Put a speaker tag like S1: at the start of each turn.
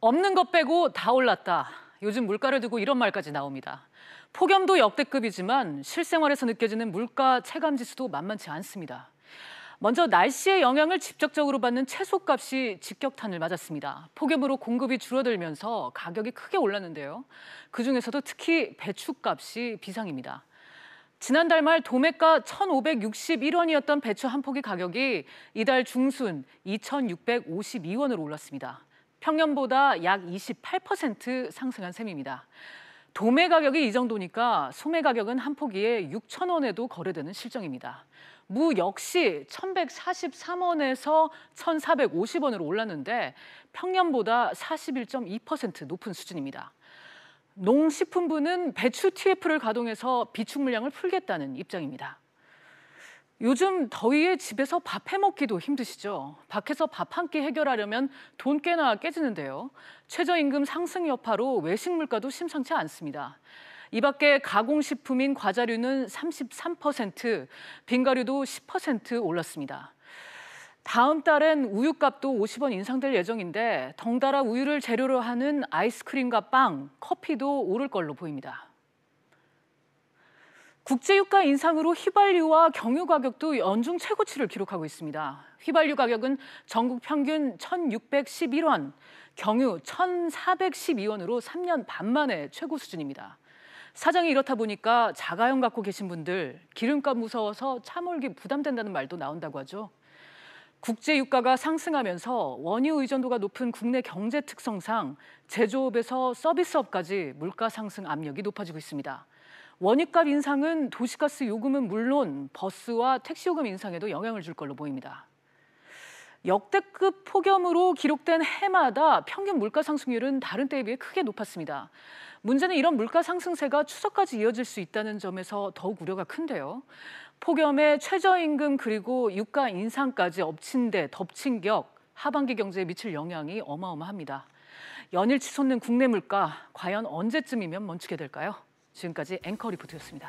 S1: 없는 것 빼고 다 올랐다. 요즘 물가를 두고 이런 말까지 나옵니다. 폭염도 역대급이지만 실생활에서 느껴지는 물가 체감 지수도 만만치 않습니다. 먼저 날씨의 영향을 직접적으로 받는 채소값이 직격탄을 맞았습니다. 폭염으로 공급이 줄어들면서 가격이 크게 올랐는데요. 그중에서도 특히 배추값이 비상입니다. 지난달 말 도매가 1,561원이었던 배추 한 포기 가격이 이달 중순 2,652원으로 올랐습니다. 평년보다 약 28% 상승한 셈입니다. 도매 가격이 이 정도니까 소매 가격은 한 포기에 6천 원에도 거래되는 실정입니다. 무 역시 1,143원에서 1,450원으로 올랐는데 평년보다 41.2% 높은 수준입니다. 농식품부는 배추 TF를 가동해서 비축 물량을 풀겠다는 입장입니다. 요즘 더위에 집에서 밥 해먹기도 힘드시죠? 밖에서 밥 한 끼 해결하려면 돈 꽤나 깨지는데요. 최저임금 상승 여파로 외식 물가도 심상치 않습니다. 이 밖에 가공식품인 과자류는 33%, 빙가류도10% 올랐습니다. 다음 달엔 우유값도 50원 인상될 예정인데 덩달아 우유를 재료로 하는 아이스크림과 빵, 커피도 오를 걸로 보입니다. 국제유가 인상으로 휘발유와 경유 가격도 연중 최고치를 기록하고 있습니다. 휘발유 가격은 전국 평균 1,611원, 경유 1,412원으로 3년 반 만에 최고 수준입니다. 사정이 이렇다 보니까 자가용 갖고 계신 분들 기름값 무서워서 차 몰기 부담된다는 말도 나온다고 하죠. 국제 유가가 상승하면서 원유 의존도가 높은 국내 경제 특성상 제조업에서 서비스업까지 물가 상승 압력이 높아지고 있습니다. 원유값 인상은 도시가스 요금은 물론 버스와 택시 요금 인상에도 영향을 줄 걸로 보입니다. 역대급 폭염으로 기록된 해마다 평균 물가 상승률은 다른 때에 비해 크게 높았습니다. 문제는 이런 물가 상승세가 추석까지 이어질 수 있다는 점에서 더욱 우려가 큰데요. 폭염에 최저임금 그리고 유가 인상까지 엎친 데 덮친 격 하반기 경제에 미칠 영향이 어마어마합니다. 연일 치솟는 국내 물가 과연 언제쯤이면 멈추게 될까요? 지금까지 앵커 리포트였습니다.